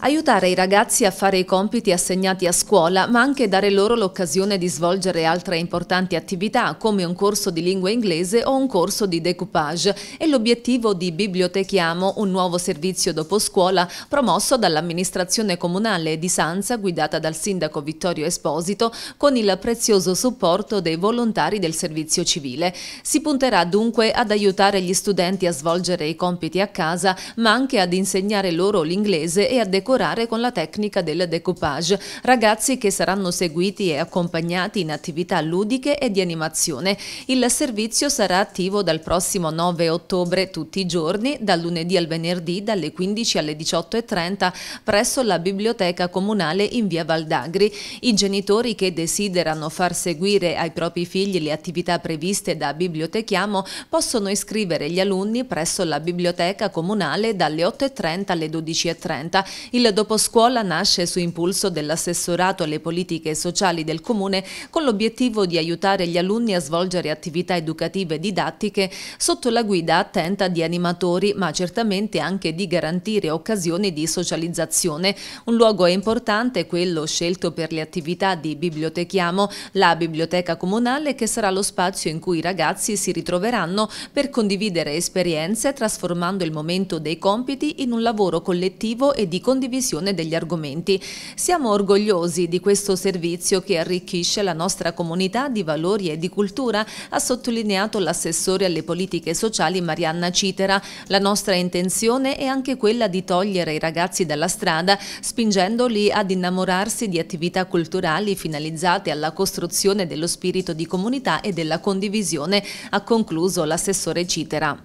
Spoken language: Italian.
Aiutare i ragazzi a fare i compiti assegnati a scuola, ma anche dare loro l'occasione di svolgere altre importanti attività, come un corso di lingua inglese o un corso di decoupage, è l'obiettivo di Bibliotechiamo, un nuovo servizio dopo scuola promosso dall'amministrazione comunale di Sanza, guidata dal sindaco Vittorio Esposito, con il prezioso supporto dei volontari del servizio civile. Si punterà dunque ad aiutare gli studenti a svolgere i compiti a casa, ma anche ad insegnare loro l'inglese e a decoupage curare con la tecnica del decoupage, ragazzi che saranno seguiti e accompagnati in attività ludiche e di animazione. Il servizio sarà attivo dal prossimo 9 ottobre tutti i giorni, dal lunedì al venerdì dalle 15 alle 18.30 presso la Biblioteca Comunale in via Valdagri. I genitori che desiderano far seguire ai propri figli le attività previste da Bibliotechiamo possono iscrivere gli alunni presso la Biblioteca Comunale dalle 8.30 alle 12.30. Il doposcuola nasce su impulso dell'assessorato alle politiche sociali del Comune con l'obiettivo di aiutare gli alunni a svolgere attività educative e didattiche sotto la guida attenta di animatori, ma certamente anche di garantire occasioni di socializzazione. Un luogo importante è quello scelto per le attività di Bibliotechiamo, la biblioteca comunale che sarà lo spazio in cui i ragazzi si ritroveranno per condividere esperienze trasformando il momento dei compiti in un lavoro collettivo e di condivisione condivisione degli argomenti. Siamo orgogliosi di questo servizio che arricchisce la nostra comunità di valori e di cultura, ha sottolineato l'assessore alle politiche sociali Marianna Citera. La nostra intenzione è anche quella di togliere i ragazzi dalla strada, spingendoli ad innamorarsi di attività culturali finalizzate alla costruzione dello spirito di comunità e della condivisione, ha concluso l'assessore Citera.